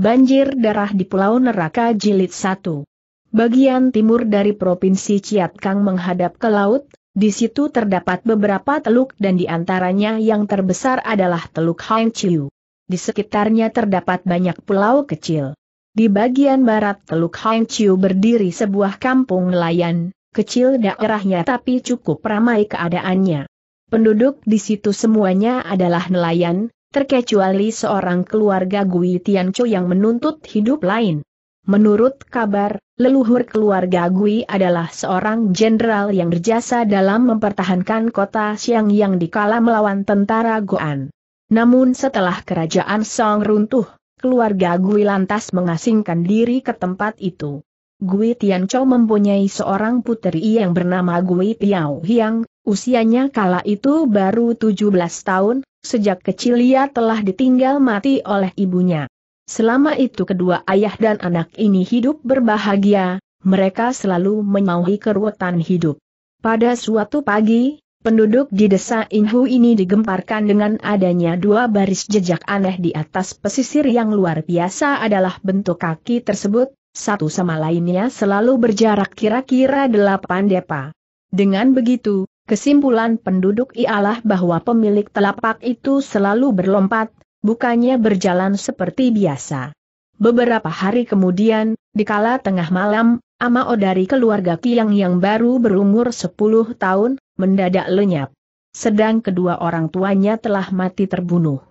Banjir Darah di Pulau Neraka Jilid 1 Bagian timur dari Provinsi Ciatkang menghadap ke laut, di situ terdapat beberapa teluk dan di antaranya yang terbesar adalah Teluk Hang Chiu. Di sekitarnya terdapat banyak pulau kecil. Di bagian barat Teluk Hang Chiu berdiri sebuah kampung nelayan, kecil daerahnya tapi cukup ramai keadaannya. Penduduk di situ semuanya adalah nelayan, terkecuali seorang keluarga Gui Tiancho yang menuntut hidup lain. Menurut kabar, leluhur keluarga Gui adalah seorang jenderal yang berjasa dalam mempertahankan kota Xiang yang dikala melawan tentara Goan. Namun setelah kerajaan Song runtuh, keluarga Gui lantas mengasingkan diri ke tempat itu. Gui Tiancho mempunyai seorang putri yang bernama Gui Piao Hiang, usianya kala itu baru 17 tahun, Sejak kecil ia telah ditinggal mati oleh ibunya. Selama itu kedua ayah dan anak ini hidup berbahagia, mereka selalu menyauhi keruwetan hidup. Pada suatu pagi, penduduk di desa Inhu ini digemparkan dengan adanya dua baris jejak aneh di atas pesisir yang luar biasa adalah bentuk kaki tersebut, satu sama lainnya selalu berjarak kira-kira delapan depa. Dengan begitu, Kesimpulan penduduk ialah bahwa pemilik telapak itu selalu berlompat, bukannya berjalan seperti biasa. Beberapa hari kemudian, dikala tengah malam, Amao dari keluarga Kiang yang baru berumur 10 tahun, mendadak lenyap. Sedang kedua orang tuanya telah mati terbunuh.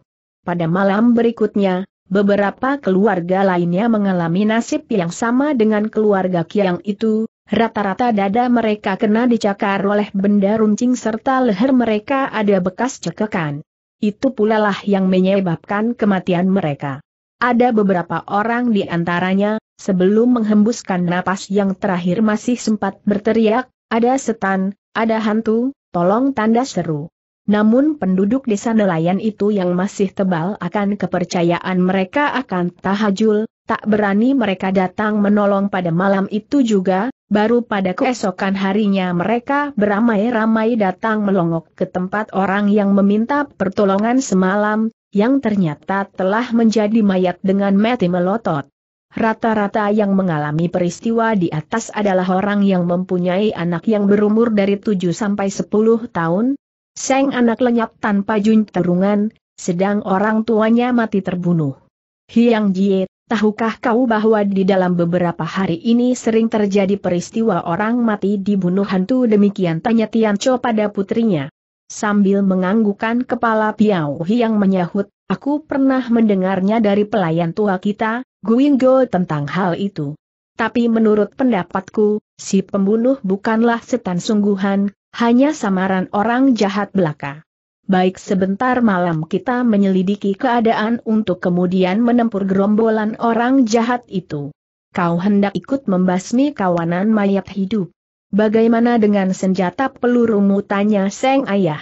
Pada malam berikutnya, beberapa keluarga lainnya mengalami nasib yang sama dengan keluarga Kiang itu, Rata-rata dada mereka kena dicakar oleh benda runcing serta leher mereka ada bekas cekekan. Itu pula lah yang menyebabkan kematian mereka. Ada beberapa orang di antaranya, sebelum menghembuskan napas yang terakhir masih sempat berteriak, ada setan, ada hantu, tolong tanda seru. Namun penduduk desa nelayan itu yang masih tebal akan kepercayaan mereka akan tahajul, tak berani mereka datang menolong pada malam itu juga, Baru pada keesokan harinya mereka beramai-ramai datang melongok ke tempat orang yang meminta pertolongan semalam, yang ternyata telah menjadi mayat dengan mati melotot. Rata-rata yang mengalami peristiwa di atas adalah orang yang mempunyai anak yang berumur dari 7 sampai 10 tahun, seng anak lenyap tanpa terungan, sedang orang tuanya mati terbunuh. Hiang Jie Tahukah kau bahwa di dalam beberapa hari ini sering terjadi peristiwa orang mati dibunuh hantu demikian tanya Tian Tianco pada putrinya. Sambil menganggukan kepala Piao yang menyahut, aku pernah mendengarnya dari pelayan tua kita, Guinggo tentang hal itu. Tapi menurut pendapatku, si pembunuh bukanlah setan sungguhan, hanya samaran orang jahat belaka baik sebentar malam kita menyelidiki keadaan untuk kemudian menempur gerombolan orang jahat itu. Kau hendak ikut membasmi kawanan mayat hidup. Bagaimana dengan senjata pelurumu tanya Seng Ayah.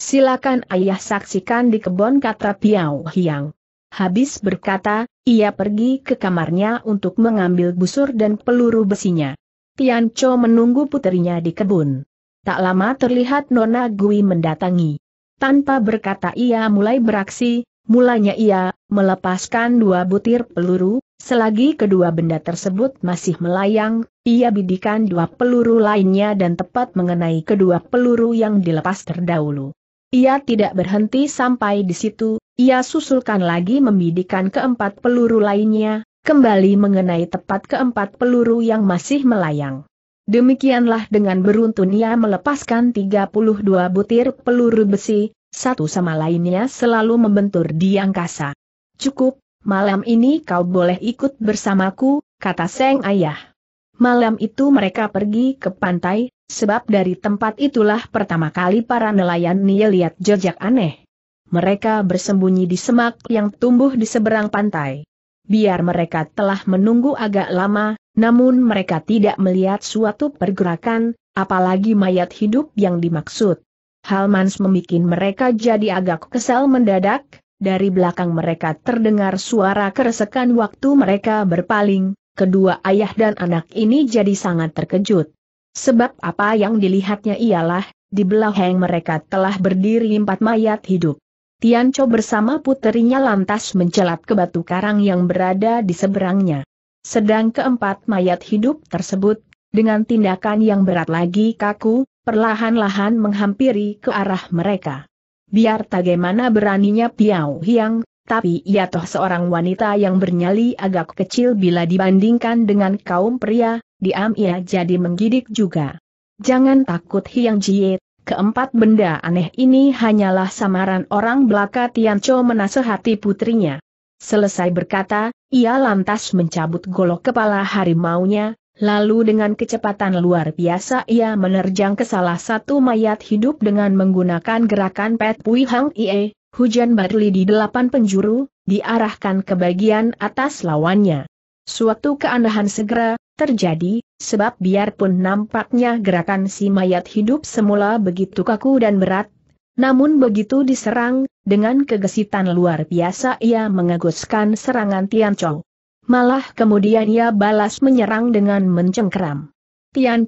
Silakan Ayah saksikan di kebun kata Piao Hiang. Habis berkata, ia pergi ke kamarnya untuk mengambil busur dan peluru besinya. Tian Cho menunggu putrinya di kebun. Tak lama terlihat Nona Gui mendatangi. Tanpa berkata ia mulai beraksi, mulanya ia melepaskan dua butir peluru, selagi kedua benda tersebut masih melayang, ia bidikan dua peluru lainnya dan tepat mengenai kedua peluru yang dilepas terdahulu. Ia tidak berhenti sampai di situ, ia susulkan lagi membidikan keempat peluru lainnya, kembali mengenai tepat keempat peluru yang masih melayang. Demikianlah dengan beruntun ia melepaskan 32 butir peluru besi, satu sama lainnya selalu membentur di angkasa. Cukup, malam ini kau boleh ikut bersamaku, kata Seng Ayah. Malam itu mereka pergi ke pantai, sebab dari tempat itulah pertama kali para nelayan Nia lihat jejak aneh. Mereka bersembunyi di semak yang tumbuh di seberang pantai biar mereka telah menunggu agak lama, namun mereka tidak melihat suatu pergerakan, apalagi mayat hidup yang dimaksud. Halmans membuat mereka jadi agak kesal mendadak, dari belakang mereka terdengar suara keresekan waktu mereka berpaling, kedua ayah dan anak ini jadi sangat terkejut. Sebab apa yang dilihatnya ialah, di belakang mereka telah berdiri empat mayat hidup. Tian Tianco bersama puterinya lantas mencelat ke batu karang yang berada di seberangnya. Sedang keempat mayat hidup tersebut, dengan tindakan yang berat lagi kaku, perlahan-lahan menghampiri ke arah mereka. Biar bagaimana beraninya Piao Hiang, tapi ia toh seorang wanita yang bernyali agak kecil bila dibandingkan dengan kaum pria, diam ia jadi menggidik juga. Jangan takut Hiang Jie, Keempat benda aneh ini hanyalah samaran orang belaka Tian Chou menasehati putrinya. Selesai berkata, ia lantas mencabut golok kepala harimaunya, lalu dengan kecepatan luar biasa ia menerjang ke salah satu mayat hidup dengan menggunakan gerakan Pet Pui Hang Ie, hujan barli di delapan penjuru, diarahkan ke bagian atas lawannya. Suatu keanehan segera, terjadi, sebab biarpun nampaknya gerakan si mayat hidup semula begitu kaku dan berat, namun begitu diserang, dengan kegesitan luar biasa ia mengaguskan serangan Tian Chou. Malah kemudian ia balas menyerang dengan mencengkeram.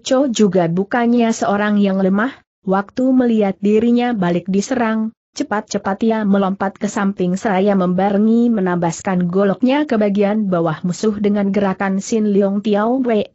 Chou juga bukannya seorang yang lemah, waktu melihat dirinya balik diserang, Cepat-cepat ia melompat ke samping seraya membarengi menambaskan goloknya ke bagian bawah musuh dengan gerakan Sin Leong Tiao Wei,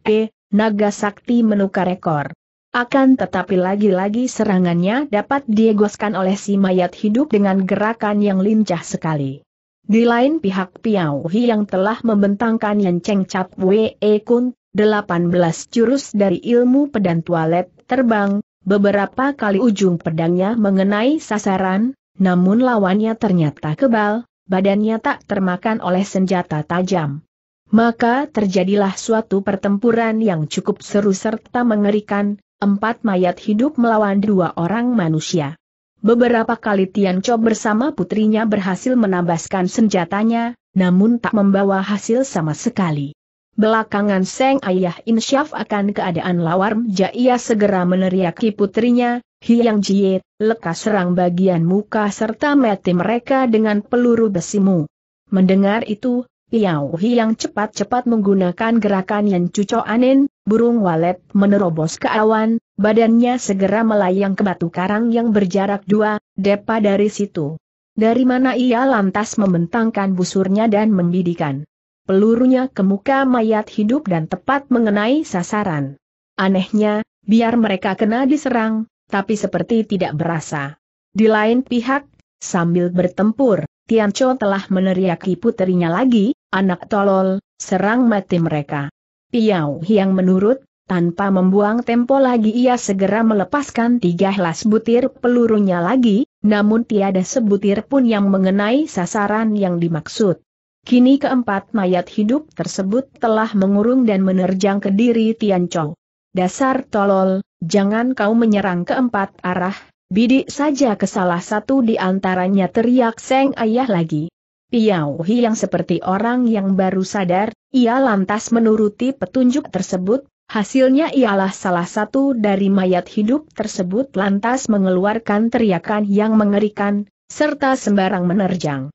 naga sakti menukar ekor. Akan tetapi lagi-lagi serangannya dapat diegoskan oleh si mayat hidup dengan gerakan yang lincah sekali. Di lain pihak Piao Hi yang telah membentangkan Yan Cheng Cap Wee Kun, 18 jurus dari ilmu pedang toilet terbang, Beberapa kali ujung pedangnya mengenai sasaran, namun lawannya ternyata kebal, badannya tak termakan oleh senjata tajam. Maka terjadilah suatu pertempuran yang cukup seru serta mengerikan, empat mayat hidup melawan dua orang manusia. Beberapa kali Tian Cho bersama putrinya berhasil menambaskan senjatanya, namun tak membawa hasil sama sekali. Belakangan Seng Ayah insyaf akan keadaan lawar jaya segera meneriaki putrinya, Hiang Jie, lekas serang bagian muka serta mati mereka dengan peluru besimu. Mendengar itu, Piao Hiang cepat-cepat menggunakan gerakan yang cuco anin, burung walet menerobos ke awan, badannya segera melayang ke batu karang yang berjarak dua, depa dari situ. Dari mana ia lantas membentangkan busurnya dan membidikan pelurunya ke muka mayat hidup dan tepat mengenai sasaran. Anehnya, biar mereka kena diserang, tapi seperti tidak berasa. Di lain pihak, sambil bertempur, Tian Chou telah meneriaki puterinya lagi, anak tolol, serang mati mereka. Piau yang menurut, tanpa membuang tempo lagi ia segera melepaskan tiga helas butir pelurunya lagi, namun tiada sebutir pun yang mengenai sasaran yang dimaksud. Kini keempat mayat hidup tersebut telah mengurung dan menerjang ke diri Tian Chou. Dasar tolol, jangan kau menyerang keempat arah, bidik saja ke salah satu di antaranya teriak Seng Ayah lagi. Piao Hi yang seperti orang yang baru sadar, ia lantas menuruti petunjuk tersebut, hasilnya ialah salah satu dari mayat hidup tersebut lantas mengeluarkan teriakan yang mengerikan, serta sembarang menerjang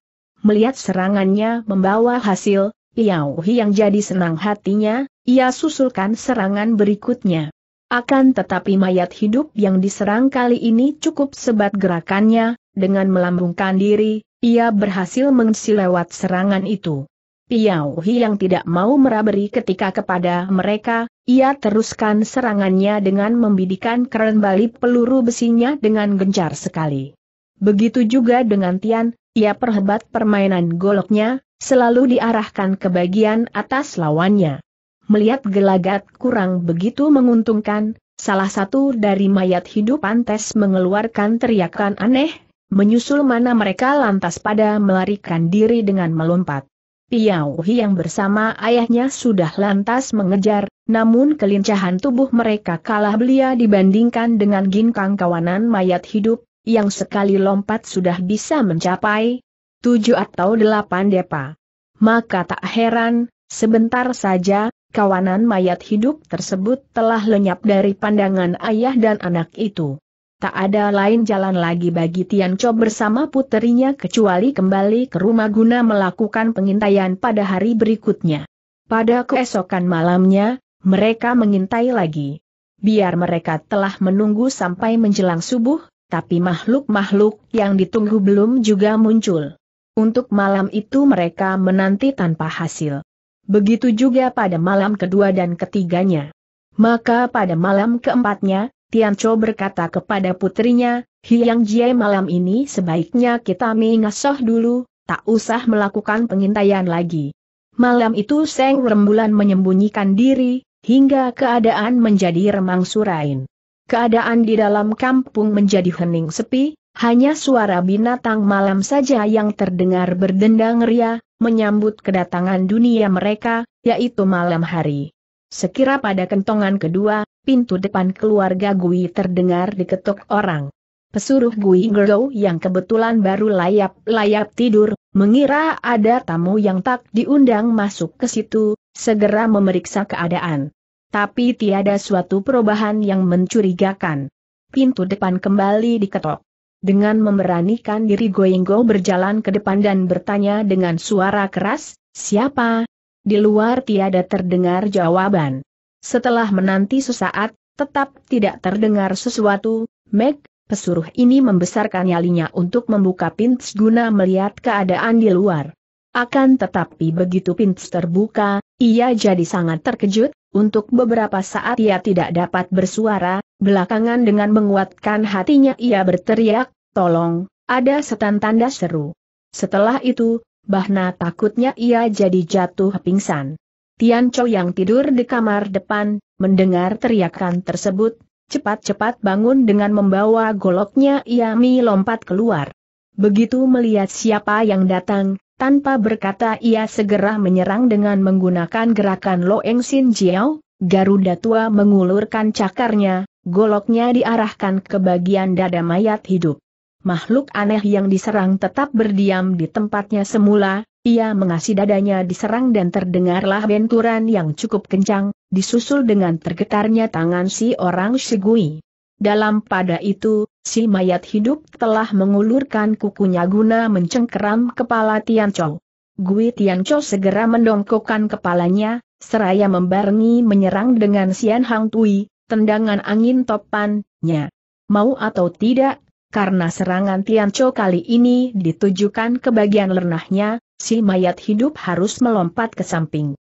melihat serangannya membawa hasil, Yao yang jadi senang hatinya, ia susulkan serangan berikutnya. Akan tetapi mayat hidup yang diserang kali ini cukup sebat gerakannya, dengan melambungkan diri, ia berhasil mengisi lewat serangan itu. Piao yang tidak mau meraberi ketika kepada mereka, ia teruskan serangannya dengan membidikan keren balik peluru besinya dengan gencar sekali. Begitu juga dengan Tian, ia perhebat permainan goloknya, selalu diarahkan ke bagian atas lawannya. Melihat gelagat kurang begitu menguntungkan, salah satu dari mayat hidup Antes mengeluarkan teriakan aneh, menyusul mana mereka lantas pada melarikan diri dengan melompat. Piauhi yang bersama ayahnya sudah lantas mengejar, namun kelincahan tubuh mereka kalah belia dibandingkan dengan ginkang kawanan mayat hidup, yang sekali lompat sudah bisa mencapai tujuh atau delapan depa. Maka tak heran, sebentar saja, kawanan mayat hidup tersebut telah lenyap dari pandangan ayah dan anak itu. Tak ada lain jalan lagi bagi Tian Cho bersama puterinya kecuali kembali ke rumah guna melakukan pengintaian pada hari berikutnya. Pada keesokan malamnya, mereka mengintai lagi. Biar mereka telah menunggu sampai menjelang subuh, tapi makhluk-makhluk yang ditunggu belum juga muncul. Untuk malam itu mereka menanti tanpa hasil. Begitu juga pada malam kedua dan ketiganya. Maka pada malam keempatnya, Tiancho berkata kepada putrinya, Hiang Jie malam ini sebaiknya kita mengasoh dulu, tak usah melakukan pengintaian lagi. Malam itu Seng Rembulan menyembunyikan diri, hingga keadaan menjadi remang surain. Keadaan di dalam kampung menjadi hening sepi, hanya suara binatang malam saja yang terdengar berdendang ria, menyambut kedatangan dunia mereka, yaitu malam hari. Sekira pada kentongan kedua, pintu depan keluarga Gui terdengar diketuk orang. Pesuruh Gui Gerdo yang kebetulan baru layap-layap tidur, mengira ada tamu yang tak diundang masuk ke situ, segera memeriksa keadaan. Tapi tiada suatu perubahan yang mencurigakan. Pintu depan kembali diketok. Dengan memberanikan diri Goenggo berjalan ke depan dan bertanya dengan suara keras, siapa? Di luar tiada terdengar jawaban. Setelah menanti sesaat, tetap tidak terdengar sesuatu, Meg, pesuruh ini membesarkan nyalinya untuk membuka pintu guna melihat keadaan di luar. Akan tetapi begitu pintu terbuka, ia jadi sangat terkejut, untuk beberapa saat ia tidak dapat bersuara, belakangan dengan menguatkan hatinya ia berteriak, tolong, ada setan tanda seru. Setelah itu, Bahna takutnya ia jadi jatuh pingsan. Tian Chou yang tidur di kamar depan, mendengar teriakan tersebut, cepat-cepat bangun dengan membawa goloknya ia lompat keluar. Begitu melihat siapa yang datang, tanpa berkata ia segera menyerang dengan menggunakan gerakan Loeng Sin Jiao, Garuda tua mengulurkan cakarnya, goloknya diarahkan ke bagian dada mayat hidup. Makhluk aneh yang diserang tetap berdiam di tempatnya semula, ia mengasih dadanya diserang dan terdengarlah benturan yang cukup kencang, disusul dengan tergetarnya tangan si orang Shigui. Dalam pada itu, si mayat hidup telah mengulurkan kukunya guna mencengkeram kepala Tian Chou. Gui Tian Chou segera mendongkokkan kepalanya, seraya membarengi menyerang dengan Sian Hang Tui, tendangan angin topannya. Mau atau tidak, karena serangan Tian Chou kali ini ditujukan ke bagian lernahnya, si mayat hidup harus melompat ke samping.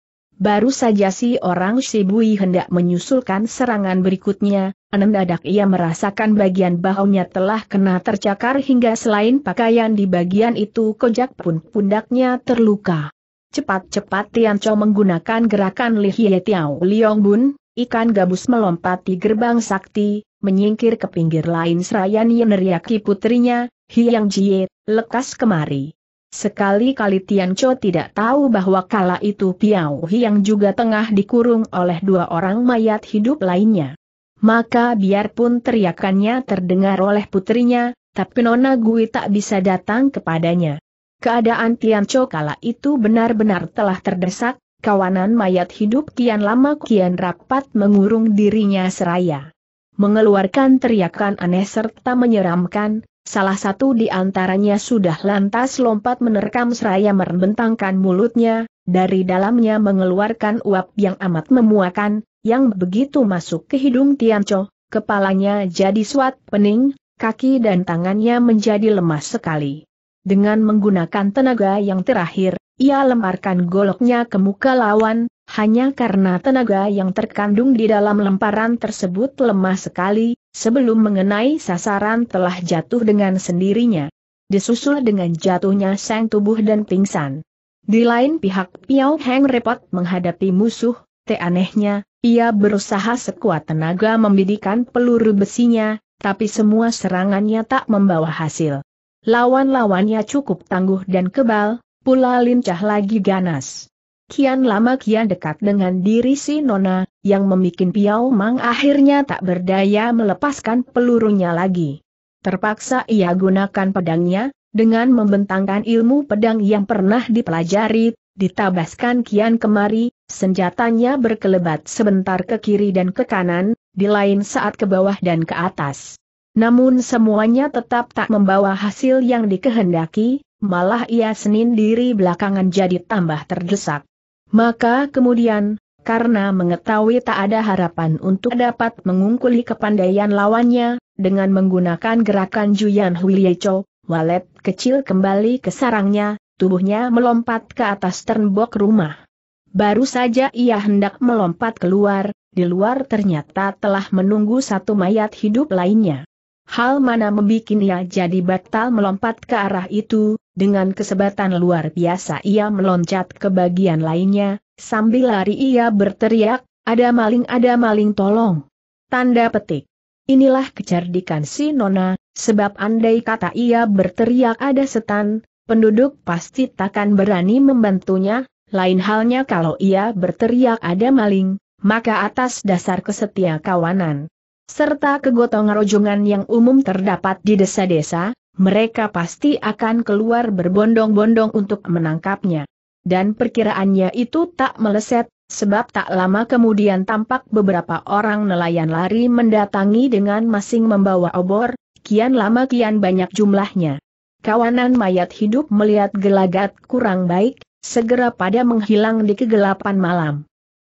Baru saja si orang Shibui hendak menyusulkan serangan berikutnya, Dadak ia merasakan bagian bahunya telah kena tercakar hingga selain pakaian di bagian itu kojak pun pundaknya terluka. Cepat-cepat Tian Tianco menggunakan gerakan Li Hie Tiao Liong Bun, ikan gabus melompati gerbang sakti, menyingkir ke pinggir lain serayan neriaki putrinya, Hiang Jie, lekas kemari. Sekali-kali Tian Tianco tidak tahu bahwa kala itu Piao Hiang juga tengah dikurung oleh dua orang mayat hidup lainnya. Maka biarpun teriakannya terdengar oleh putrinya, tapi Nona Gui tak bisa datang kepadanya. Keadaan Tian Cho kala itu benar-benar telah terdesak, kawanan mayat hidup kian lama kian rapat mengurung dirinya seraya. Mengeluarkan teriakan aneh serta menyeramkan, salah satu di antaranya sudah lantas lompat menerkam seraya merbentangkan mulutnya, dari dalamnya mengeluarkan uap yang amat memuakan, yang begitu masuk ke hidung Tianco, kepalanya jadi suat pening, kaki dan tangannya menjadi lemas sekali. Dengan menggunakan tenaga yang terakhir, ia lemparkan goloknya ke muka lawan, hanya karena tenaga yang terkandung di dalam lemparan tersebut lemah sekali, sebelum mengenai sasaran telah jatuh dengan sendirinya. Disusul dengan jatuhnya sang tubuh dan pingsan. Di lain pihak Piao Heng repot menghadapi musuh, te anehnya, ia berusaha sekuat tenaga membidikan peluru besinya, tapi semua serangannya tak membawa hasil. Lawan-lawannya cukup tangguh dan kebal, pula lincah lagi ganas. Kian lama kian dekat dengan diri si Nona, yang memikin Piao Mang akhirnya tak berdaya melepaskan pelurunya lagi. Terpaksa ia gunakan pedangnya, dengan membentangkan ilmu pedang yang pernah dipelajari, ditabaskan kian kemari, senjatanya berkelebat sebentar ke kiri dan ke kanan, di lain saat ke bawah dan ke atas. Namun semuanya tetap tak membawa hasil yang dikehendaki, malah ia senin diri belakangan jadi tambah terdesak. Maka kemudian, karena mengetahui tak ada harapan untuk dapat mengungkuli kepandaian lawannya, dengan menggunakan gerakan Juyan Huiyecho, Walet kecil kembali ke sarangnya, tubuhnya melompat ke atas ternbok rumah. Baru saja ia hendak melompat keluar, di luar ternyata telah menunggu satu mayat hidup lainnya. Hal mana membuat ia jadi batal melompat ke arah itu, dengan kesebatan luar biasa ia meloncat ke bagian lainnya, sambil lari ia berteriak, ada maling ada maling tolong. Tanda petik. Inilah kecerdikan si Nona, sebab andai kata ia berteriak ada setan, penduduk pasti takkan berani membantunya, lain halnya kalau ia berteriak ada maling, maka atas dasar kesetia kawanan serta kegotong rojongan yang umum terdapat di desa-desa, mereka pasti akan keluar berbondong-bondong untuk menangkapnya. Dan perkiraannya itu tak meleset, sebab tak lama kemudian tampak beberapa orang nelayan lari mendatangi dengan masing membawa obor, kian lama kian banyak jumlahnya. Kawanan mayat hidup melihat gelagat kurang baik, segera pada menghilang di kegelapan malam.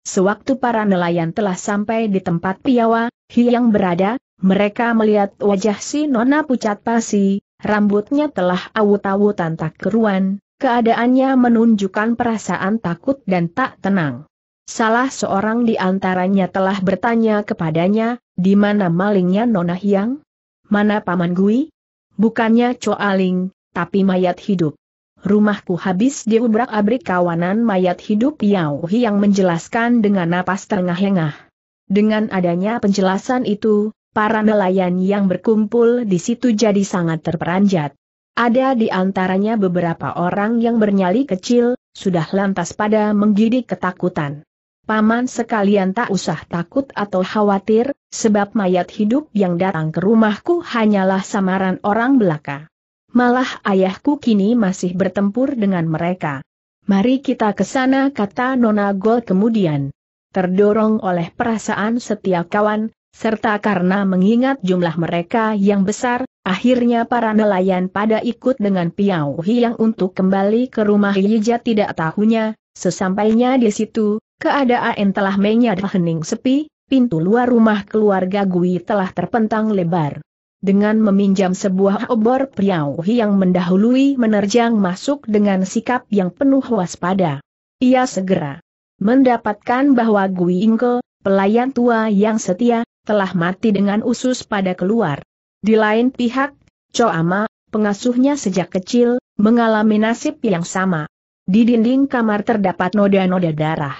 Sewaktu para nelayan telah sampai di tempat piawa, Hiang berada, mereka melihat wajah si Nona pucat pasi, rambutnya telah awut-awutan tak keruan, keadaannya menunjukkan perasaan takut dan tak tenang. Salah seorang di antaranya telah bertanya kepadanya, di mana malingnya Nona Hiang? Mana Paman Gui? Bukannya aling, tapi mayat hidup. Rumahku habis diubrak abrik kawanan mayat hidup Yao Hi yang menjelaskan dengan napas terengah-engah. Dengan adanya penjelasan itu, para nelayan yang berkumpul di situ jadi sangat terperanjat. Ada di antaranya beberapa orang yang bernyali kecil, sudah lantas pada menggidik ketakutan. Paman sekalian tak usah takut atau khawatir, sebab mayat hidup yang datang ke rumahku hanyalah samaran orang belaka. Malah ayahku kini masih bertempur dengan mereka. Mari kita ke sana kata Nona Gol kemudian. Terdorong oleh perasaan setia kawan, serta karena mengingat jumlah mereka yang besar, akhirnya para nelayan pada ikut dengan Piau Hiang untuk kembali ke rumah Yija tidak tahunya, sesampainya di situ, Keadaan telah menyadar hening sepi, pintu luar rumah keluarga Gui telah terpentang lebar. Dengan meminjam sebuah obor Priau yang mendahului menerjang masuk dengan sikap yang penuh waspada. Ia segera mendapatkan bahwa Gui Ingke, pelayan tua yang setia, telah mati dengan usus pada keluar. Di lain pihak, Coama, pengasuhnya sejak kecil, mengalami nasib yang sama. Di dinding kamar terdapat noda-noda darah.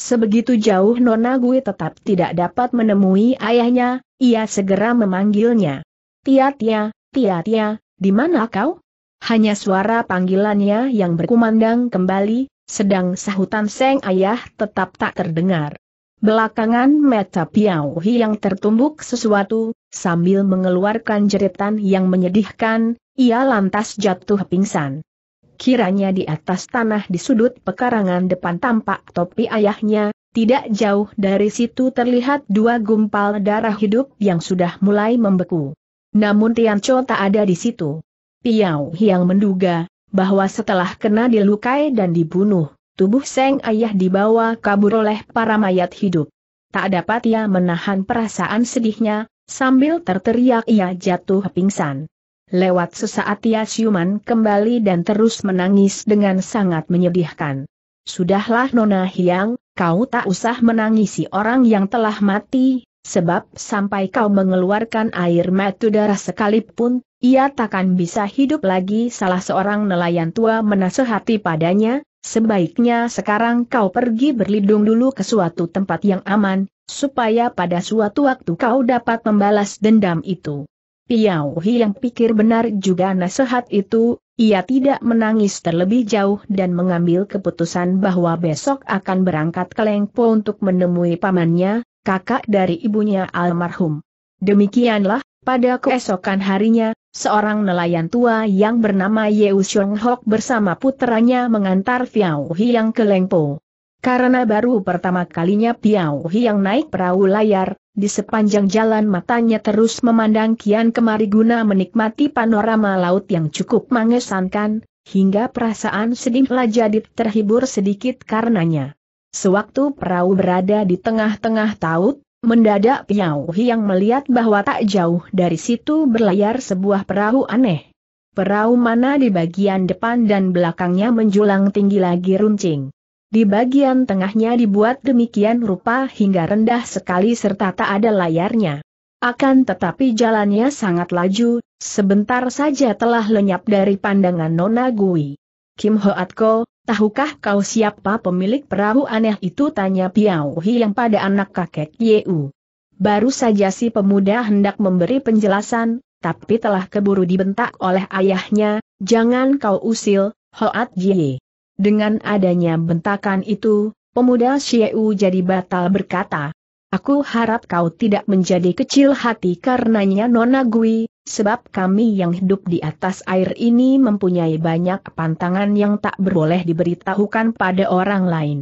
Sebegitu jauh Nona Gui tetap tidak dapat menemui ayahnya, ia segera memanggilnya. Tia-tia, tia-tia, di mana kau? Hanya suara panggilannya yang berkumandang kembali, sedang sahutan Seng Ayah tetap tak terdengar. Belakangan mata Piao Hi yang tertumbuk sesuatu, sambil mengeluarkan jeritan yang menyedihkan, ia lantas jatuh pingsan kiranya di atas tanah di sudut pekarangan depan tampak topi ayahnya, tidak jauh dari situ terlihat dua gumpal darah hidup yang sudah mulai membeku. Namun Tian Cho tak ada di situ. Piao Hiang menduga, bahwa setelah kena dilukai dan dibunuh, tubuh Seng Ayah dibawa kabur oleh para mayat hidup. Tak dapat ia menahan perasaan sedihnya, sambil terteriak ia jatuh pingsan. Lewat sesaat ia siuman kembali dan terus menangis dengan sangat menyedihkan. Sudahlah Nona Hiang, kau tak usah menangisi orang yang telah mati, sebab sampai kau mengeluarkan air mata darah sekalipun, ia takkan bisa hidup lagi salah seorang nelayan tua menasehati padanya, sebaiknya sekarang kau pergi berlindung dulu ke suatu tempat yang aman, supaya pada suatu waktu kau dapat membalas dendam itu. Piao yang pikir benar juga nasihat itu, ia tidak menangis terlebih jauh dan mengambil keputusan bahwa besok akan berangkat ke Lengpo untuk menemui pamannya, kakak dari ibunya almarhum. Demikianlah, pada keesokan harinya, seorang nelayan tua yang bernama Yeu Xiong Hok bersama putranya mengantar Piao yang ke Lengpo. Karena baru pertama kalinya Piao yang naik perahu layar, di sepanjang jalan matanya terus memandang kian kemari guna menikmati panorama laut yang cukup mengesankan, hingga perasaan sedihlah jadi terhibur sedikit karenanya. Sewaktu perahu berada di tengah-tengah taut, mendadak Piau yang melihat bahwa tak jauh dari situ berlayar sebuah perahu aneh. Perahu mana di bagian depan dan belakangnya menjulang tinggi lagi runcing. Di bagian tengahnya dibuat demikian rupa hingga rendah sekali serta tak ada layarnya. Akan tetapi jalannya sangat laju, sebentar saja telah lenyap dari pandangan Nona Gui. Kim Hoatko, tahukah kau siapa pemilik perahu aneh itu tanya Piao Hi yang pada anak kakek Yeu. Baru saja si pemuda hendak memberi penjelasan, tapi telah keburu dibentak oleh ayahnya, jangan kau usil, Hoat Jie. Dengan adanya bentakan itu, pemuda Xieu jadi batal berkata, Aku harap kau tidak menjadi kecil hati karenanya Nona Gui, sebab kami yang hidup di atas air ini mempunyai banyak pantangan yang tak berboleh diberitahukan pada orang lain.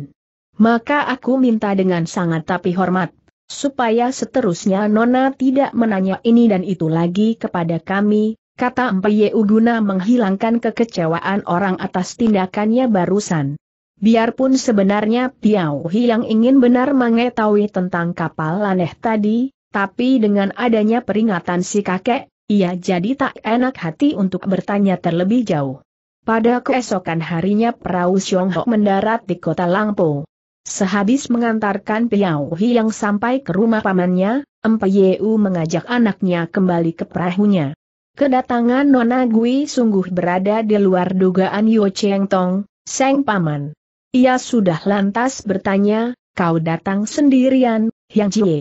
Maka aku minta dengan sangat tapi hormat, supaya seterusnya Nona tidak menanya ini dan itu lagi kepada kami, kata Mpye guna menghilangkan kekecewaan orang atas tindakannya barusan. Biarpun sebenarnya Piao yang ingin benar mengetahui tentang kapal aneh tadi, tapi dengan adanya peringatan si kakek, ia jadi tak enak hati untuk bertanya terlebih jauh. Pada keesokan harinya perahu Ho mendarat di kota Langpo. Sehabis mengantarkan Piao yang sampai ke rumah pamannya, U mengajak anaknya kembali ke perahunya. Kedatangan Nona Gui sungguh berada di luar dugaan Yo Cheng Tong, Seng Paman. Ia sudah lantas bertanya, kau datang sendirian, Yang Jie.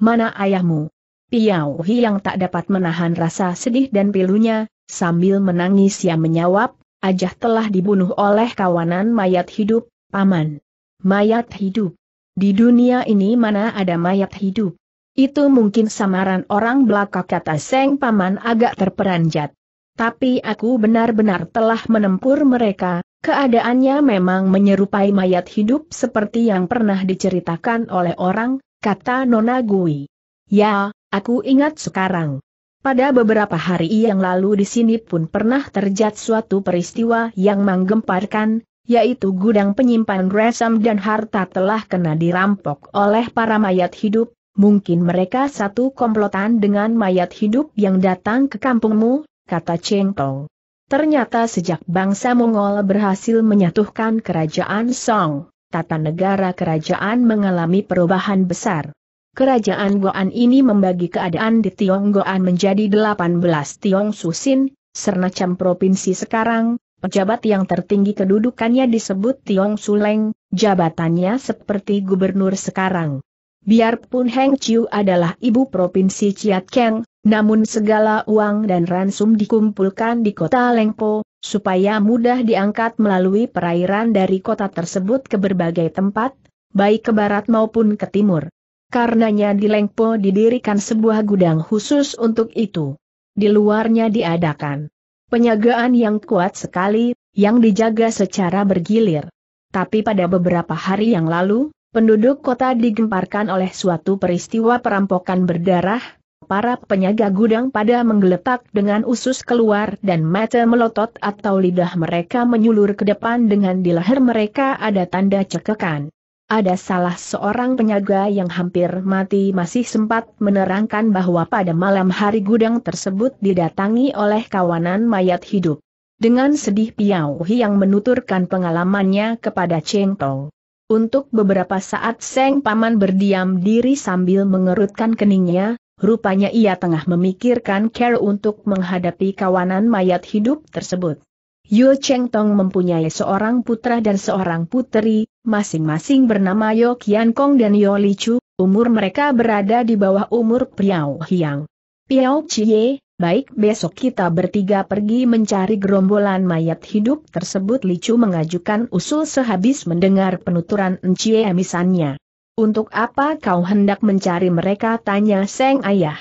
Mana ayahmu? Piao Hi yang tak dapat menahan rasa sedih dan pilunya, sambil menangis ia menjawab, Ajah telah dibunuh oleh kawanan mayat hidup, Paman. Mayat hidup. Di dunia ini mana ada mayat hidup? Itu mungkin samaran orang belaka kata Seng Paman agak terperanjat. Tapi aku benar-benar telah menempur mereka, keadaannya memang menyerupai mayat hidup seperti yang pernah diceritakan oleh orang, kata Nona Gui. Ya, aku ingat sekarang. Pada beberapa hari yang lalu di sini pun pernah terjadi suatu peristiwa yang menggemparkan, yaitu gudang penyimpan resam dan harta telah kena dirampok oleh para mayat hidup, Mungkin mereka satu komplotan dengan mayat hidup yang datang ke kampungmu, kata Cheng Tong. Ternyata sejak bangsa Mongol berhasil menyatukan kerajaan Song, tata negara kerajaan mengalami perubahan besar. Kerajaan Goan ini membagi keadaan di Tiong Goan menjadi 18 Tiong Susin, Sernacam provinsi sekarang, pejabat yang tertinggi kedudukannya disebut Tiong Suleng, jabatannya seperti gubernur sekarang. Biarpun Heng Chiu adalah ibu provinsi Chiat Keng, namun segala uang dan ransum dikumpulkan di kota Lengpo, supaya mudah diangkat melalui perairan dari kota tersebut ke berbagai tempat, baik ke barat maupun ke timur. Karenanya di Lengpo didirikan sebuah gudang khusus untuk itu. Di luarnya diadakan penyagaan yang kuat sekali, yang dijaga secara bergilir. Tapi pada beberapa hari yang lalu, Penduduk kota digemparkan oleh suatu peristiwa perampokan berdarah, para penyaga gudang pada menggeletak dengan usus keluar dan mata melotot atau lidah mereka menyulur ke depan dengan di leher mereka ada tanda cekekan. Ada salah seorang penyaga yang hampir mati masih sempat menerangkan bahwa pada malam hari gudang tersebut didatangi oleh kawanan mayat hidup. Dengan sedih Piao Hi yang menuturkan pengalamannya kepada Cheng Tong. Untuk beberapa saat Seng Paman berdiam diri sambil mengerutkan keningnya, rupanya ia tengah memikirkan care untuk menghadapi kawanan mayat hidup tersebut. Yu Cheng Tong mempunyai seorang putra dan seorang putri, masing-masing bernama Yo Qian Kong dan Yo Li Chu, umur mereka berada di bawah umur Piao Hiang. Piao Chie, Baik besok kita bertiga pergi mencari gerombolan mayat hidup tersebut Licu mengajukan usul sehabis mendengar penuturan Ncie misannya. Untuk apa kau hendak mencari mereka tanya Seng Ayah.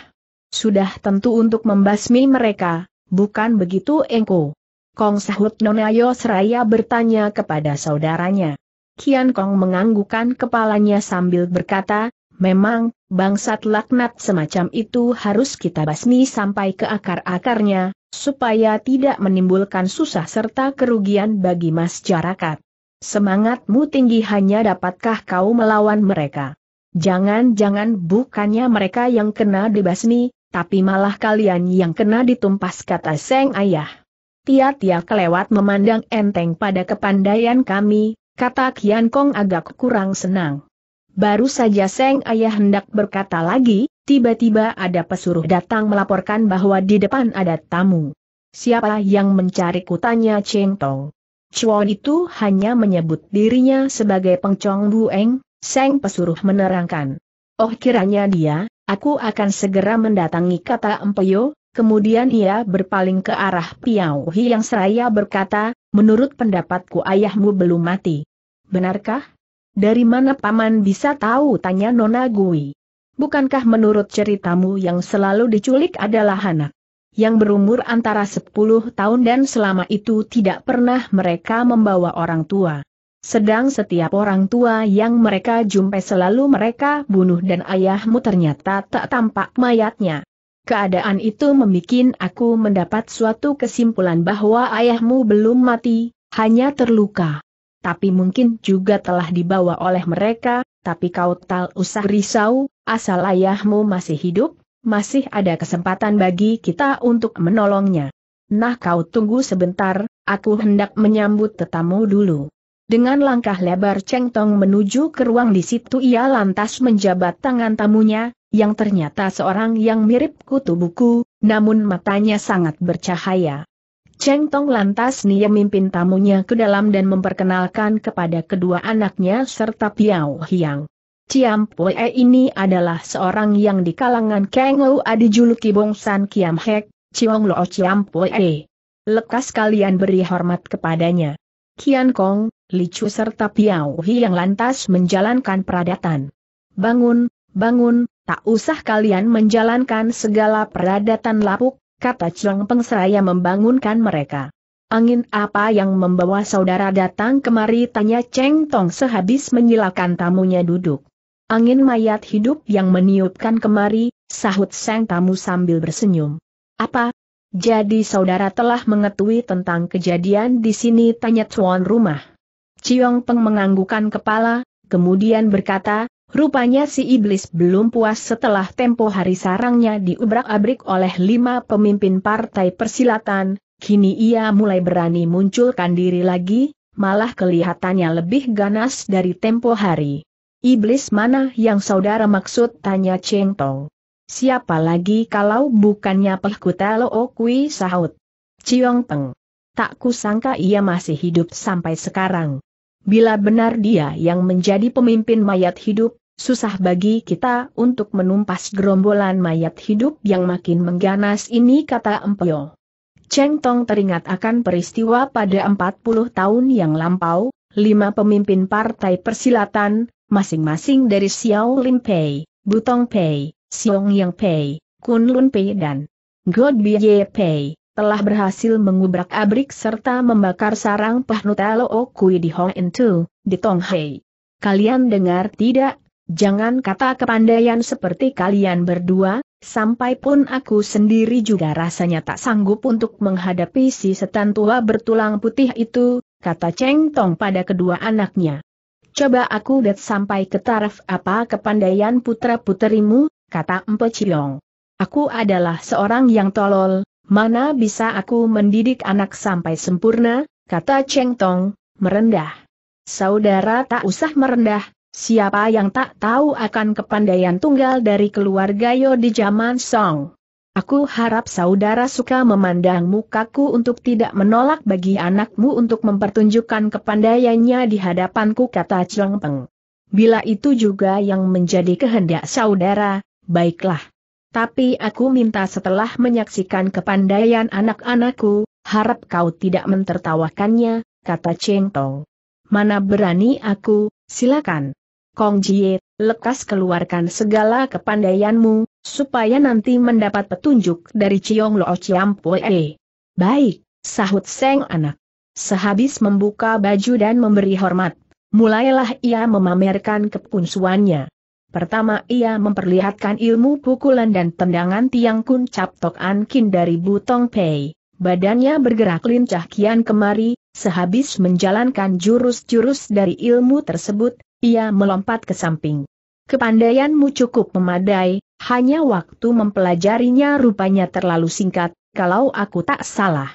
Sudah tentu untuk membasmi mereka, bukan begitu Engko. Kong sahut Nonayo seraya bertanya kepada saudaranya. Kian Kong menganggukan kepalanya sambil berkata, memang, bangsat laknat semacam itu harus kita basmi sampai ke akar-akarnya, supaya tidak menimbulkan susah serta kerugian bagi masyarakat. Semangatmu tinggi hanya dapatkah kau melawan mereka? Jangan-jangan bukannya mereka yang kena dibasmi, tapi malah kalian yang kena ditumpas kata Seng Ayah. Tia-tia kelewat memandang enteng pada kepandaian kami, kata Kian Kong agak kurang senang. Baru saja Seng Ayah hendak berkata lagi, tiba-tiba ada pesuruh datang melaporkan bahwa di depan ada tamu. Siapa yang mencari kutanya Cheng Tong. Chuan itu hanya menyebut dirinya sebagai pengcong bueng, Seng pesuruh menerangkan. Oh kiranya dia, aku akan segera mendatangi kata Empeyo, kemudian ia berpaling ke arah Piao Hi yang seraya berkata, menurut pendapatku ayahmu belum mati. Benarkah? Dari mana paman bisa tahu tanya Nona Gui? Bukankah menurut ceritamu yang selalu diculik adalah anak? Yang berumur antara 10 tahun dan selama itu tidak pernah mereka membawa orang tua. Sedang setiap orang tua yang mereka jumpai selalu mereka bunuh dan ayahmu ternyata tak tampak mayatnya. Keadaan itu membuat aku mendapat suatu kesimpulan bahwa ayahmu belum mati, hanya terluka tapi mungkin juga telah dibawa oleh mereka, tapi kau tak usah risau, asal ayahmu masih hidup, masih ada kesempatan bagi kita untuk menolongnya. Nah kau tunggu sebentar, aku hendak menyambut tetamu dulu. Dengan langkah lebar Cheng Tong menuju ke ruang di situ ia lantas menjabat tangan tamunya, yang ternyata seorang yang mirip kutu buku, namun matanya sangat bercahaya. Cheng Tong lantas Nia mimpin tamunya ke dalam dan memperkenalkan kepada kedua anaknya serta Piao Hiang. Ciam Pue ini adalah seorang yang di kalangan Kang Ou dijuluki Bongsan Kiam Hek, Ciong Lo Ciam Pue. Lekas kalian beri hormat kepadanya. Kian Kong, Li Licu serta Piao Hiang lantas menjalankan peradatan. Bangun, bangun, tak usah kalian menjalankan segala peradatan lapuk, kata Cheng Peng seraya membangunkan mereka. Angin apa yang membawa saudara datang kemari tanya Cheng Tong sehabis menyilakan tamunya duduk. Angin mayat hidup yang meniupkan kemari, sahut sang tamu sambil bersenyum. Apa? Jadi saudara telah mengetahui tentang kejadian di sini tanya tuan rumah. Ciong Peng menganggukan kepala, kemudian berkata, Rupanya si iblis belum puas setelah tempo hari sarangnya diubrak-abrik oleh lima pemimpin partai persilatan, kini ia mulai berani munculkan diri lagi, malah kelihatannya lebih ganas dari tempo hari. Iblis mana yang saudara maksud tanya Cheng Tong. Siapa lagi kalau bukannya Pehkuta Telo Kui sahut. Ciong Peng. Tak kusangka ia masih hidup sampai sekarang. Bila benar dia yang menjadi pemimpin mayat hidup, susah bagi kita untuk menumpas gerombolan mayat hidup yang makin mengganas ini kata Empyo. Cheng Tong teringat akan peristiwa pada 40 tahun yang lampau, lima pemimpin partai persilatan, masing-masing dari Xiao Lim Pei, Butong Pei, Xiong Yang Pei, Kun Lun Pei dan God Ye Pei, telah berhasil mengubrak-abrik serta membakar sarang Pahnutalo Okui di Hong Entu, di Tong Hei. Kalian dengar tidak? Jangan kata kepandaian seperti kalian berdua, sampai pun aku sendiri juga rasanya tak sanggup untuk menghadapi si setan tua bertulang putih itu, kata Cheng Tong pada kedua anaknya. Coba aku lihat sampai ke taraf apa kepandaian putra-puterimu, kata Empe Cilong. Aku adalah seorang yang tolol, mana bisa aku mendidik anak sampai sempurna, kata Cheng Tong, merendah. Saudara tak usah merendah, Siapa yang tak tahu akan kepandaian tunggal dari keluarga Yo di zaman Song? Aku harap saudara suka memandang mukaku untuk tidak menolak bagi anakmu untuk mempertunjukkan kepandaiannya di hadapanku kata Cheng Peng. Bila itu juga yang menjadi kehendak saudara, baiklah. Tapi aku minta setelah menyaksikan kepandaian anak-anakku, harap kau tidak mentertawakannya, kata Cheng Tong. Mana berani aku, silakan. Kong Jie, lekas keluarkan segala kepandaianmu, supaya nanti mendapat petunjuk dari Ciong Lo Chiam Baik, sahut Seng Anak. Sehabis membuka baju dan memberi hormat, mulailah ia memamerkan kepunsuannya. Pertama ia memperlihatkan ilmu pukulan dan tendangan tiang kun cap tok ankin dari Butong Pei. Badannya bergerak lincah kian kemari, sehabis menjalankan jurus-jurus dari ilmu tersebut, ia melompat ke samping. Kepandaianmu cukup memadai, hanya waktu mempelajarinya rupanya terlalu singkat, kalau aku tak salah.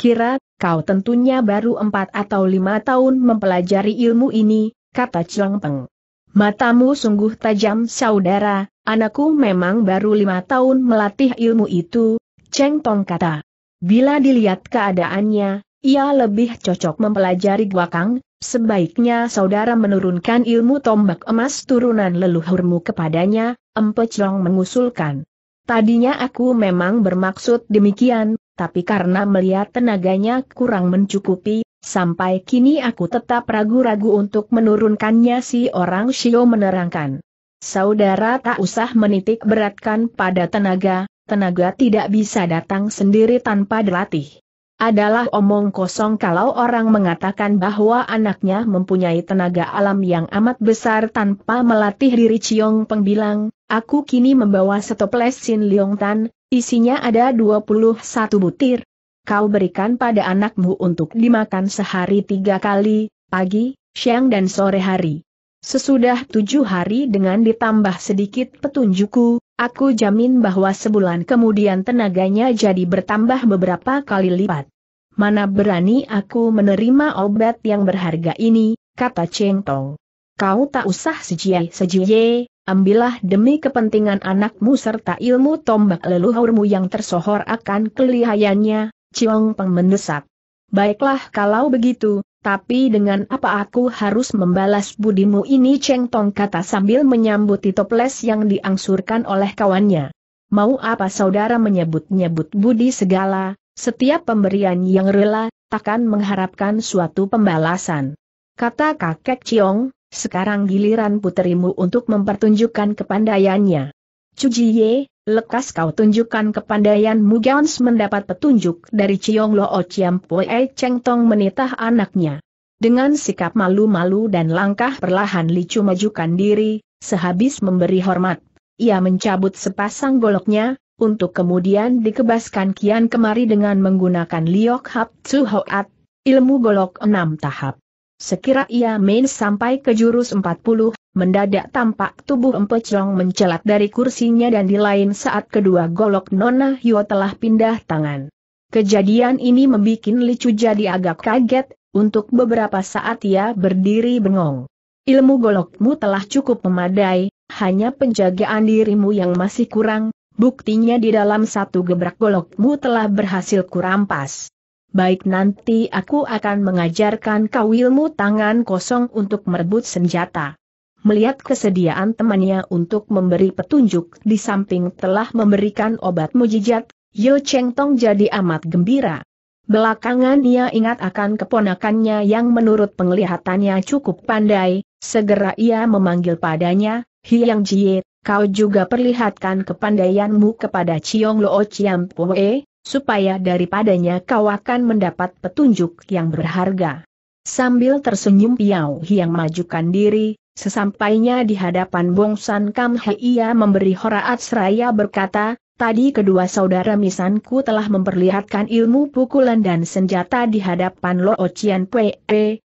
Kira, kau tentunya baru empat atau lima tahun mempelajari ilmu ini, kata Chong Peng. Matamu sungguh tajam saudara, anakku memang baru lima tahun melatih ilmu itu, Cheng Tong kata. Bila dilihat keadaannya, ia lebih cocok mempelajari guakang, Sebaiknya saudara menurunkan ilmu tombak emas turunan leluhurmu kepadanya, Empecong mengusulkan. Tadinya aku memang bermaksud demikian, tapi karena melihat tenaganya kurang mencukupi, sampai kini aku tetap ragu-ragu untuk menurunkannya si orang Shio menerangkan. Saudara tak usah menitik beratkan pada tenaga, tenaga tidak bisa datang sendiri tanpa dilatih. Adalah omong kosong kalau orang mengatakan bahwa anaknya mempunyai tenaga alam yang amat besar tanpa melatih diri Ciong Peng bilang, aku kini membawa setoples Sin Leong Tan, isinya ada 21 butir. Kau berikan pada anakmu untuk dimakan sehari tiga kali, pagi, siang dan sore hari. Sesudah tujuh hari dengan ditambah sedikit petunjukku, aku jamin bahwa sebulan kemudian tenaganya jadi bertambah beberapa kali lipat. Mana berani aku menerima obat yang berharga ini, kata Cheng Tong. Kau tak usah sejie-sejie, ambillah demi kepentingan anakmu serta ilmu tombak leluhurmu yang tersohor akan kelihayannya, Ciong Peng mendesak. Baiklah kalau begitu, tapi dengan apa aku harus membalas budimu ini Cheng Tong kata sambil tito toples yang diangsurkan oleh kawannya. Mau apa saudara menyebut-nyebut budi segala, setiap pemberian yang rela, takkan mengharapkan suatu pembalasan. Kata kakek Ciong, sekarang giliran puterimu untuk mempertunjukkan kepandaiannya. ye. Lekas kau tunjukkan kepandaianmu Gans mendapat petunjuk dari Ciong Lo O Chiam Pue Cheng Tong menitah anaknya. Dengan sikap malu-malu dan langkah perlahan Licu majukan diri, sehabis memberi hormat, ia mencabut sepasang goloknya, untuk kemudian dikebaskan kian kemari dengan menggunakan Liok Hap Tzu Hoat, ilmu golok enam tahap. Sekira ia main sampai ke jurus empat puluh. Mendadak tampak tubuh Empecong mencelat dari kursinya dan di lain saat kedua golok Nona Hyo telah pindah tangan. Kejadian ini membuat Licu jadi agak kaget, untuk beberapa saat ia berdiri bengong. Ilmu golokmu telah cukup memadai, hanya penjagaan dirimu yang masih kurang, buktinya di dalam satu gebrak golokmu telah berhasil kurampas. Baik nanti aku akan mengajarkan kau ilmu tangan kosong untuk merebut senjata. Melihat kesediaan temannya untuk memberi petunjuk di samping telah memberikan obat mujijat, Yo Cheng Tong jadi amat gembira. Belakangan ia ingat akan keponakannya yang menurut penglihatannya cukup pandai, segera ia memanggil padanya, Hiang Jie, kau juga perlihatkan kepandaianmu kepada Chiong Lo Chiam Pue, supaya daripadanya kau akan mendapat petunjuk yang berharga. Sambil tersenyum Piao Hiang majukan diri, Sesampainya di hadapan Bong San Kam He ia memberi horaat seraya berkata, Tadi kedua saudara misanku telah memperlihatkan ilmu pukulan dan senjata di hadapan Lo Ochian Pei,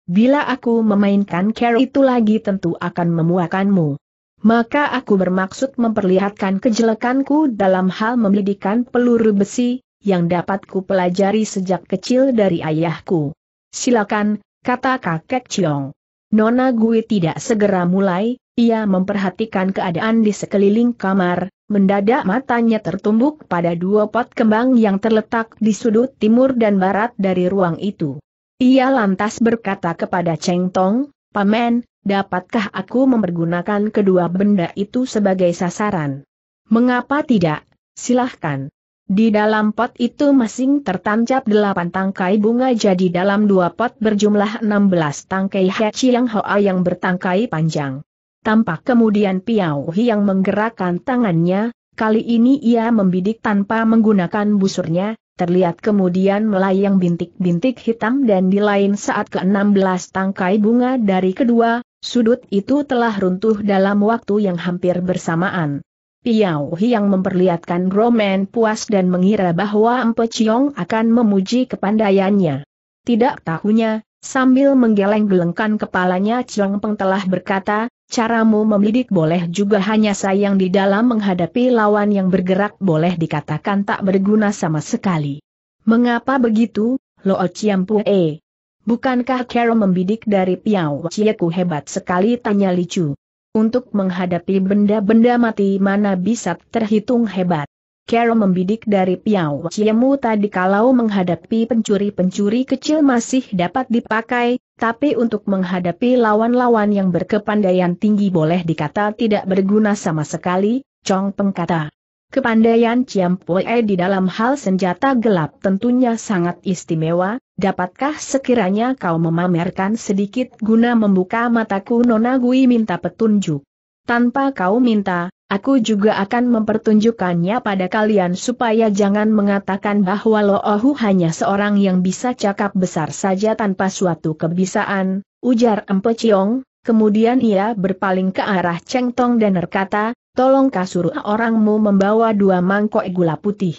bila aku memainkan care itu lagi tentu akan memuakanmu. Maka aku bermaksud memperlihatkan kejelekanku dalam hal membidikan peluru besi, yang dapat ku pelajari sejak kecil dari ayahku. Silakan, kata kakek Chiong. Nona Gui tidak segera mulai, ia memperhatikan keadaan di sekeliling kamar, mendadak matanya tertumbuk pada dua pot kembang yang terletak di sudut timur dan barat dari ruang itu. Ia lantas berkata kepada Cheng Tong, Paman, dapatkah aku mempergunakan kedua benda itu sebagai sasaran? Mengapa tidak? Silahkan. Di dalam pot itu masing tertancap delapan tangkai bunga jadi dalam dua pot berjumlah enam belas tangkai heci yang hoa yang bertangkai panjang. Tampak kemudian Piao Hi yang menggerakkan tangannya, kali ini ia membidik tanpa menggunakan busurnya, terlihat kemudian melayang bintik-bintik hitam dan di lain saat ke enam belas tangkai bunga dari kedua, sudut itu telah runtuh dalam waktu yang hampir bersamaan. Piao yang memperlihatkan Roman puas dan mengira bahwa Empe Chiong akan memuji kepandaiannya. Tidak tahunya, sambil menggeleng-gelengkan kepalanya Chiong Peng telah berkata, caramu membidik boleh juga hanya sayang di dalam menghadapi lawan yang bergerak boleh dikatakan tak berguna sama sekali. Mengapa begitu, Lo E? Bukankah Carol membidik dari Piao Chieku hebat sekali tanya Chu untuk menghadapi benda-benda mati mana bisa terhitung hebat. Carol membidik dari Piao Ciamu tadi kalau menghadapi pencuri-pencuri kecil masih dapat dipakai, tapi untuk menghadapi lawan-lawan yang berkepandaian tinggi boleh dikata tidak berguna sama sekali, Chong Peng kata. Kepandaian Chiam Pue di dalam hal senjata gelap tentunya sangat istimewa, dapatkah sekiranya kau memamerkan sedikit guna membuka mataku Nona Gui minta petunjuk. Tanpa kau minta, aku juga akan mempertunjukkannya pada kalian supaya jangan mengatakan bahwa Lo Loohu hanya seorang yang bisa cakap besar saja tanpa suatu kebisaan, ujar Empe Ciong, kemudian ia berpaling ke arah Cheng Tong dan berkata, tolong kasur orangmu membawa dua mangkok gula putih.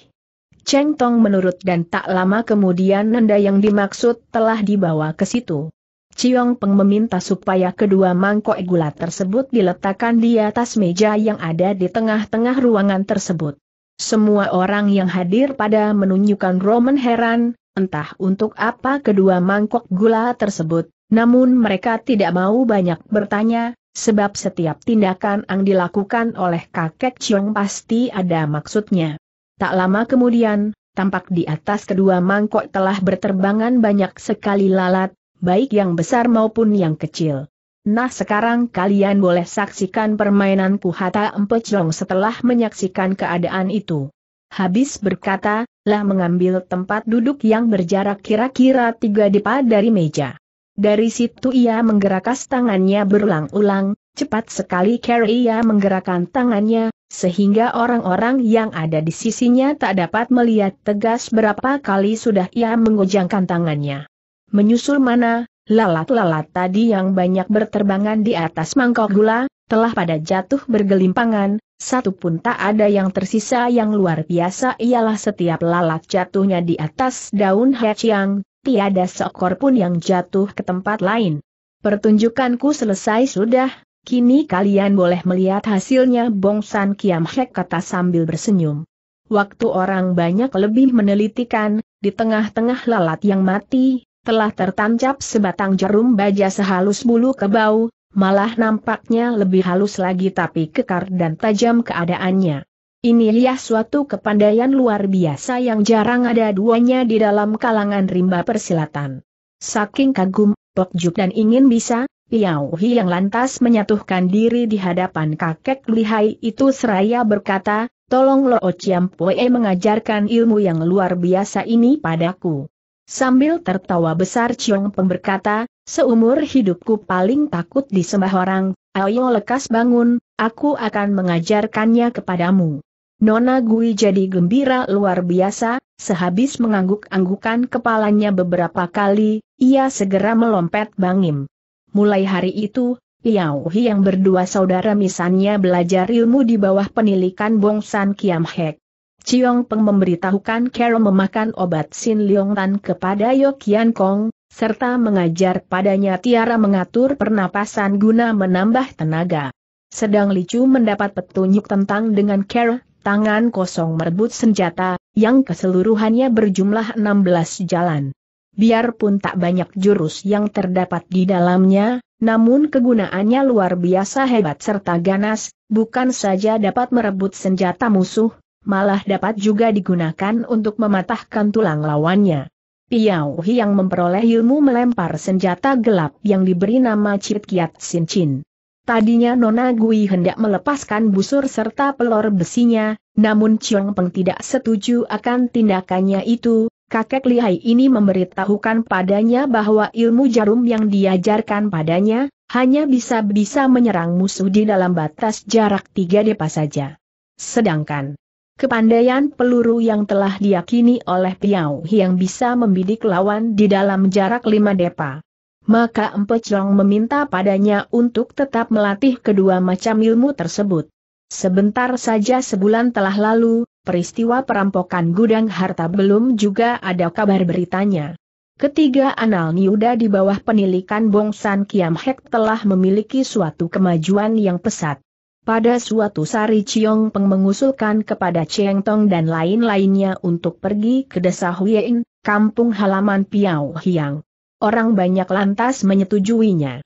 Cheng Tong menurut dan tak lama kemudian nenda yang dimaksud telah dibawa ke situ. Ciong Peng meminta supaya kedua mangkok gula tersebut diletakkan di atas meja yang ada di tengah-tengah ruangan tersebut. Semua orang yang hadir pada menunjukkan Roman heran, entah untuk apa kedua mangkok gula tersebut, namun mereka tidak mau banyak bertanya, sebab setiap tindakan yang dilakukan oleh kakek Chiong pasti ada maksudnya. Tak lama kemudian, tampak di atas kedua mangkok telah berterbangan banyak sekali lalat, baik yang besar maupun yang kecil. Nah sekarang kalian boleh saksikan permainanku Hata Chiong setelah menyaksikan keadaan itu. Habis berkata, lah mengambil tempat duduk yang berjarak kira-kira tiga depa dari meja. Dari situ ia menggerakkan tangannya berulang-ulang, cepat sekali Carrie ia menggerakkan tangannya, sehingga orang-orang yang ada di sisinya tak dapat melihat tegas berapa kali sudah ia mengujangkan tangannya. Menyusul mana, lalat-lalat tadi yang banyak berterbangan di atas mangkok gula, telah pada jatuh bergelimpangan, satu pun tak ada yang tersisa yang luar biasa ialah setiap lalat jatuhnya di atas daun heciang, tiada seekor pun yang jatuh ke tempat lain. Pertunjukanku selesai sudah, kini kalian boleh melihat hasilnya Bongsan Kiam Hek kata sambil bersenyum. Waktu orang banyak lebih menelitikan, di tengah-tengah lalat yang mati, telah tertancap sebatang jarum baja sehalus bulu kebau, malah nampaknya lebih halus lagi tapi kekar dan tajam keadaannya. Inilah suatu kepandaian luar biasa yang jarang ada duanya di dalam kalangan rimba persilatan. Saking kagum, pokjuk dan ingin bisa, Piao Hi yang lantas menyatuhkan diri di hadapan kakek lihai itu seraya berkata, Tolong Lo Chiampoe mengajarkan ilmu yang luar biasa ini padaku. Sambil tertawa besar Chiong Peng berkata, Seumur hidupku paling takut disembah orang, ayo lekas bangun, aku akan mengajarkannya kepadamu. Nona Gui jadi gembira luar biasa, sehabis mengangguk-anggukan kepalanya beberapa kali, ia segera melompat bangim. Mulai hari itu, Piao Hi yang berdua saudara misannya belajar ilmu di bawah penilikan Bongsan Kiam Hek. Chiong Peng memberitahukan Carol memakan obat Sin Leong Tan kepada Yoke Kian Kong, serta mengajar padanya tiara mengatur pernapasan guna menambah tenaga. Sedang Li Chu mendapat petunjuk tentang dengan Carol tangan kosong merebut senjata, yang keseluruhannya berjumlah 16 jalan. Biarpun tak banyak jurus yang terdapat di dalamnya, namun kegunaannya luar biasa hebat serta ganas, bukan saja dapat merebut senjata musuh, malah dapat juga digunakan untuk mematahkan tulang lawannya. Piao Hi yang memperoleh ilmu melempar senjata gelap yang diberi nama Cit Kiat Sin Chin. Tadinya Nona Gui hendak melepaskan busur serta pelor besinya, namun Chiong Peng tidak setuju akan tindakannya itu, kakek lihai ini memberitahukan padanya bahwa ilmu jarum yang diajarkan padanya, hanya bisa-bisa menyerang musuh di dalam batas jarak tiga depa saja. Sedangkan Kepandaian peluru yang telah diyakini oleh Piao yang bisa membidik lawan di dalam jarak lima depa maka Empe Chong meminta padanya untuk tetap melatih kedua macam ilmu tersebut. Sebentar saja sebulan telah lalu, peristiwa perampokan gudang harta belum juga ada kabar beritanya. Ketiga Anal Niuda di bawah penilikan Bongsan Kiam Hek telah memiliki suatu kemajuan yang pesat. Pada suatu sari Chiong Peng mengusulkan kepada Cheng Tong dan lain-lainnya untuk pergi ke desa Huyeng, kampung halaman Piao Hiang orang banyak lantas menyetujuinya.